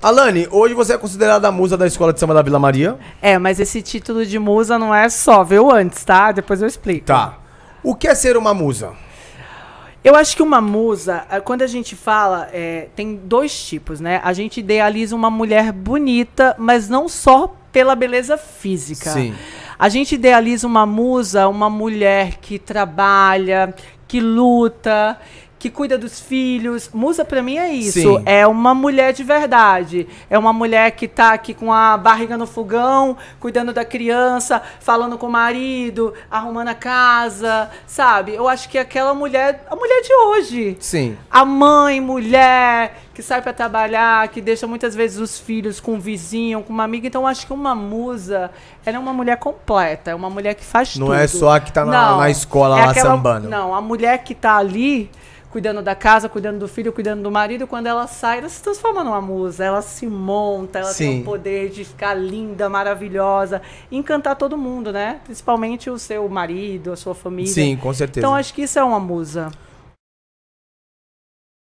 Alane, hoje você é considerada a musa da escola de samba da Vila Maria? É, mas esse título de musa não é só, viu? Antes, tá? Depois eu explico. Tá. O que é ser uma musa? Eu acho que uma musa, ah, quando a gente fala, é, tem dois tipos, né? A gente idealiza uma mulher bonita, mas não só pela beleza física. Sim. A gente idealiza uma musa, uma mulher que trabalha, que luta, que cuida dos filhos. Musa para mim é isso. Sim. É uma mulher de verdade. É uma mulher que tá aqui com a barriga no fogão, cuidando da criança, falando com o marido, arrumando a casa, sabe? Eu acho que aquela mulher, a mulher de hoje. Sim. A mãe, mulher que sai para trabalhar, que deixa muitas vezes os filhos com um vizinho, com uma amiga. Então acho que uma musa, ela é uma mulher completa, é uma mulher que faz não tudo. Não é só a que tá na, na escola é lá aquela, sambando. Não, a mulher que tá ali cuidando da casa, cuidando do filho, cuidando do marido, quando ela sai, ela se transforma numa musa, ela se monta, ela Sim. tem o poder de ficar linda, maravilhosa, encantar todo mundo, né? Principalmente o seu marido, a sua família. Sim, com certeza. Então acho que isso é uma musa.